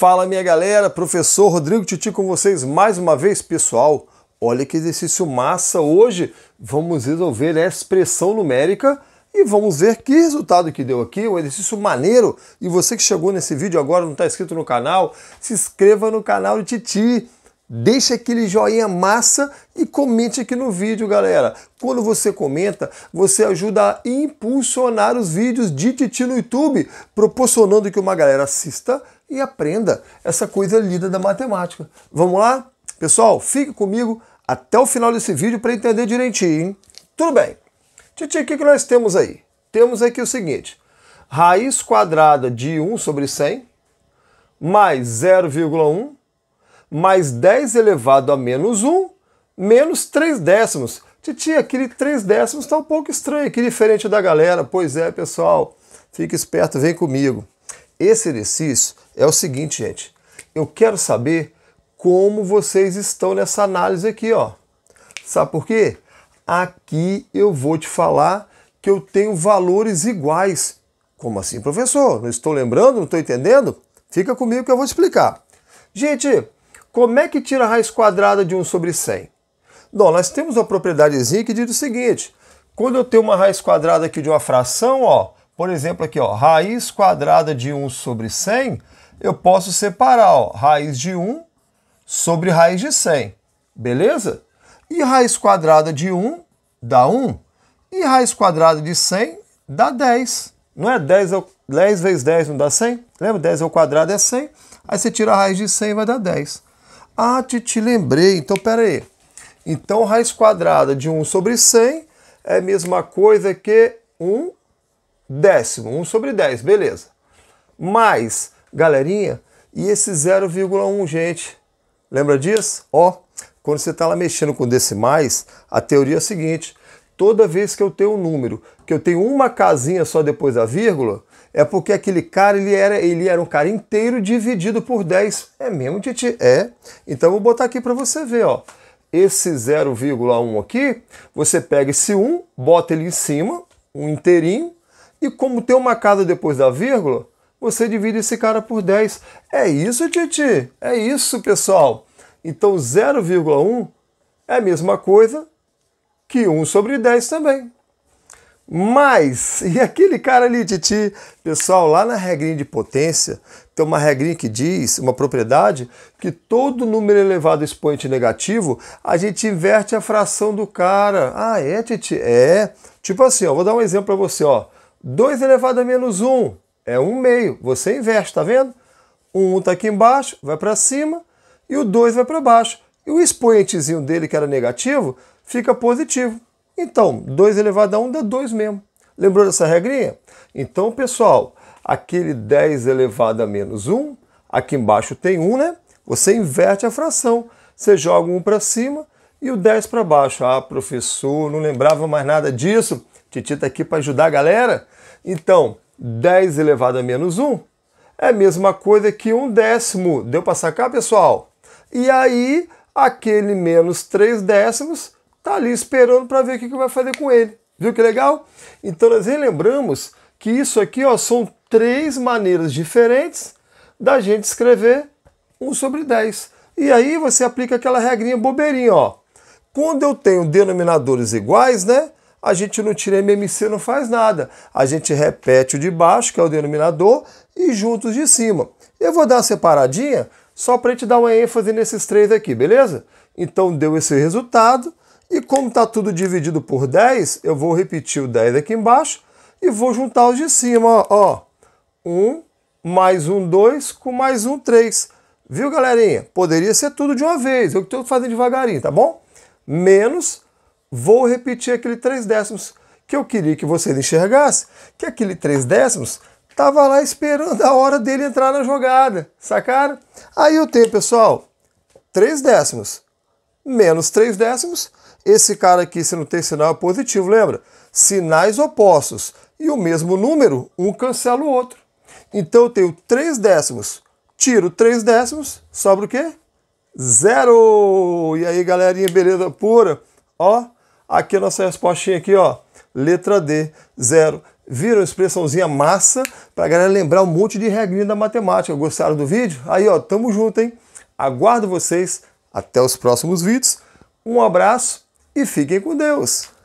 Fala minha galera, professor Rodrigo Titi com vocês mais uma vez, pessoal. Olha que exercício massa hoje. Vamos resolver a expressão numérica e vamos ver que resultado que deu aqui, um exercício maneiro. E você que chegou nesse vídeo agora não está inscrito no canal, se inscreva no canal do Titi. Deixa aquele joinha massa e comente aqui no vídeo, galera. Quando você comenta, você ajuda a impulsionar os vídeos de Titi no YouTube, proporcionando que uma galera assista e aprenda essa coisa linda da matemática. Vamos lá? Pessoal, fique comigo até o final desse vídeo para entender direitinho. Hein? Tudo bem. Titi, o que, que nós temos aí? Temos aqui o seguinte. Raiz quadrada de 1 sobre 100 mais 0,1 mais 10 elevado a menos 1 menos 3 décimos. Titi, aquele 3 décimos está um pouco estranho, que diferente da galera. Pois é, pessoal, fique esperto, vem comigo. Esse exercício é o seguinte, gente. Eu quero saber como vocês estão nessa análise aqui, ó. Sabe por quê? Aqui eu vou te falar que eu tenho valores iguais. Como assim, professor? Não estou lembrando, não estou entendendo? Fica comigo que eu vou explicar. Gente, como é que tira a raiz quadrada de 1 sobre 100? Bom, nós temos uma propriedadezinha que diz o seguinte. Quando eu tenho uma raiz quadrada aqui de uma fração, ó, por exemplo, aqui, ó, raiz quadrada de 1 sobre 100, eu posso separar ó, raiz de 1 sobre raiz de 100, beleza? E raiz quadrada de 1 dá 1, e raiz quadrada de 100 dá 10. Não é 10, 10 vezes 10 não dá 100? Lembra? 10 ao quadrado é 100. Aí você tira a raiz de 100 e vai dar 10. Ah, te, te lembrei. Então, pera aí. Então, raiz quadrada de 1 sobre 100 é a mesma coisa que 1 décimo, 1 sobre 10, beleza. Mais, galerinha, e esse 0,1, gente? Lembra disso? Ó, quando você está lá mexendo com decimais, a teoria é a seguinte: toda vez que eu tenho um número, que eu tenho uma casinha só depois da vírgula, é porque aquele cara ele era, ele era um cara inteiro dividido por 10. É mesmo, Titi? É. Então vou botar aqui para você ver, ó. Esse 0,1 aqui, você pega esse 1, bota ele em cima, um inteirinho, e como tem uma casa depois da vírgula, você divide esse cara por 10. É isso, Titi. É isso, pessoal. Então 0,1 é a mesma coisa que 1 sobre 10 também. Mas, e aquele cara ali, Titi? Pessoal, lá na regrinha de potência, tem uma regrinha que diz, uma propriedade, que todo número elevado a expoente negativo, a gente inverte a fração do cara. Ah, é, Titi? É. Tipo assim, ó, vou dar um exemplo para você, ó. 2 elevado a menos 1 é 1 meio. Você inverte, tá vendo? O 1 está aqui embaixo, vai para cima, e o 2 vai para baixo. E o expoentezinho dele, que era negativo, fica positivo. Então, 2 elevado a 1 dá 2 mesmo. Lembrou dessa regrinha? Então, pessoal, aquele 10 elevado a menos 1, aqui embaixo tem 1, né? Você inverte a fração. Você joga 1 para cima e o 10 para baixo. Ah, professor, não lembrava mais nada disso. Titi está aqui para ajudar a galera. Então, 10 elevado a menos 1 é a mesma coisa que um décimo. Deu para sacar, pessoal? E aí, aquele menos 3 décimos está ali esperando para ver o que, que vai fazer com ele. Viu que legal? Então, nós relembramos que isso aqui ó, são três maneiras diferentes da gente escrever 1 sobre 10. E aí você aplica aquela regrinha bobeirinha, ó. Quando eu tenho denominadores iguais, né? A gente não tira MMC, não faz nada. A gente repete o de baixo, que é o denominador, e juntos de cima. Eu vou dar uma separadinha só para te dar uma ênfase nesses três aqui, beleza? Então deu esse resultado. E como está tudo dividido por 10, eu vou repetir o 10 aqui embaixo e vou juntar os de cima. Ó, 1 mais 1, 2 com mais 1, 3. Viu, galerinha? Poderia ser tudo de uma vez. Eu estou fazendo devagarinho, tá bom? menos, vou repetir aquele 3 décimos que eu queria que você enxergasse, que aquele 3 décimos estava lá esperando a hora dele entrar na jogada, sacaram? Aí eu tenho, pessoal, 3 décimos menos 3 décimos. Esse cara aqui, se não tem sinal, é positivo, lembra? Sinais opostos. E o mesmo número, um cancela o outro. Então eu tenho 3 décimos, tiro 3 décimos, sobra o quê? Zero! E aí, galerinha, beleza pura? Ó, aqui a nossa respostinha aqui, ó. Letra D, zero. Viram a expressãozinha massa para galera lembrar um monte de regrinha da matemática. Gostaram do vídeo? Aí, ó, tamo junto, hein? Aguardo vocês. Até os próximos vídeos. Um abraço e fiquem com Deus.